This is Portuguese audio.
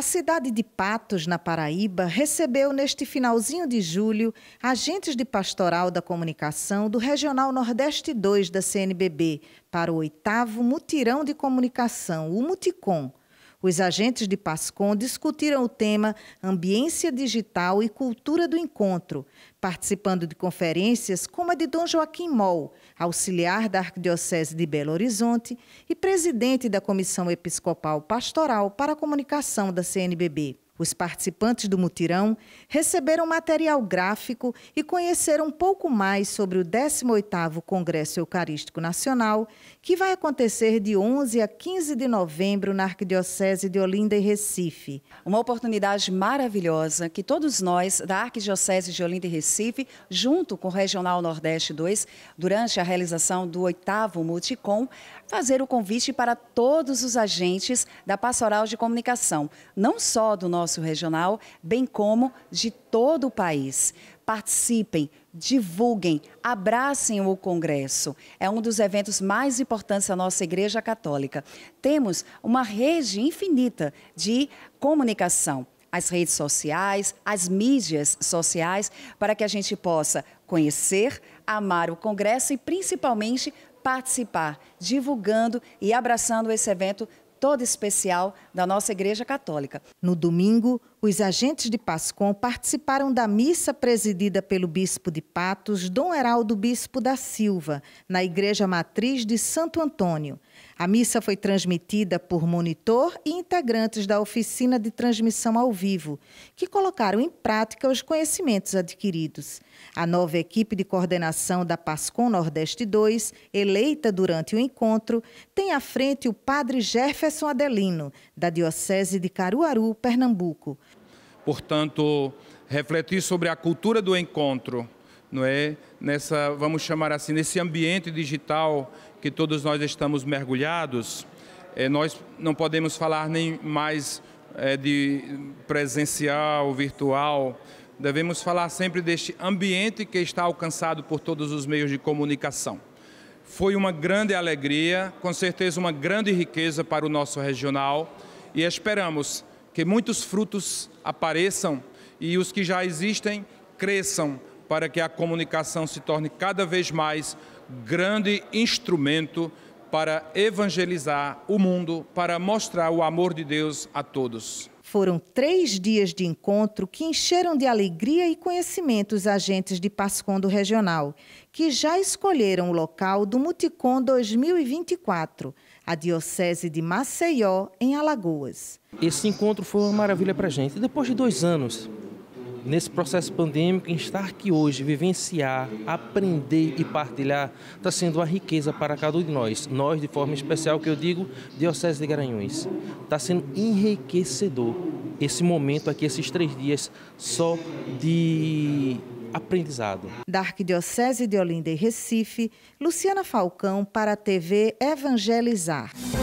A cidade de Patos, na Paraíba, recebeu neste finalzinho de julho agentes de pastoral da comunicação do Regional Nordeste 2 da CNBB para o oitavo mutirão de comunicação, o Muticom, os agentes de PASCOM discutiram o tema Ambiência Digital e Cultura do Encontro, participando de conferências como a de Dom Joaquim Moll, auxiliar da Arquidiocese de Belo Horizonte e presidente da Comissão Episcopal Pastoral para a Comunicação da CNBB. Os participantes do mutirão receberam material gráfico e conheceram um pouco mais sobre o 18º Congresso Eucarístico Nacional, que vai acontecer de 11 a 15 de novembro na Arquidiocese de Olinda e Recife. Uma oportunidade maravilhosa que todos nós da Arquidiocese de Olinda e Recife, junto com o Regional Nordeste 2, durante a realização do 8º Multicom, fazer o convite para todos os agentes da Pastoral de Comunicação, não só do nosso Regional, bem como de todo o país. Participem, divulguem, abracem o Congresso. É um dos eventos mais importantes da nossa Igreja Católica. Temos uma rede infinita de comunicação as redes sociais, as mídias sociais, para que a gente possa conhecer, amar o Congresso e principalmente participar, divulgando e abraçando esse evento toda especial da nossa Igreja Católica. No domingo, os agentes de PASCOM participaram da missa presidida pelo bispo de Patos, Dom Heraldo Bispo da Silva, na Igreja Matriz de Santo Antônio. A missa foi transmitida por monitor e integrantes da oficina de transmissão ao vivo, que colocaram em prática os conhecimentos adquiridos. A nova equipe de coordenação da PASCOM Nordeste 2, eleita durante o encontro, tem à frente o padre Jefferson Adelino, da Diocese de Caruaru, Pernambuco. Portanto, refletir sobre a cultura do encontro, não é? Nessa, vamos chamar assim, nesse ambiente digital que todos nós estamos mergulhados, é, nós não podemos falar nem mais é, de presencial, virtual. Devemos falar sempre deste ambiente que está alcançado por todos os meios de comunicação. Foi uma grande alegria, com certeza uma grande riqueza para o nosso regional e esperamos que muitos frutos apareçam e os que já existem cresçam, para que a comunicação se torne cada vez mais grande instrumento para evangelizar o mundo, para mostrar o amor de Deus a todos. Foram três dias de encontro que encheram de alegria e conhecimento os agentes de Pascondo Regional, que já escolheram o local do Muticom 2024 a Diocese de Maceió, em Alagoas. Esse encontro foi uma maravilha para a gente. Depois de dois anos nesse processo pandêmico, em estar aqui hoje, vivenciar, aprender e partilhar, está sendo uma riqueza para cada um de nós. Nós, de forma especial, que eu digo, Diocese de Garanhuns. Está sendo enriquecedor esse momento aqui, esses três dias só de aprendizado. Da Arquidiocese de Olinda e Recife, Luciana Falcão para a TV Evangelizar.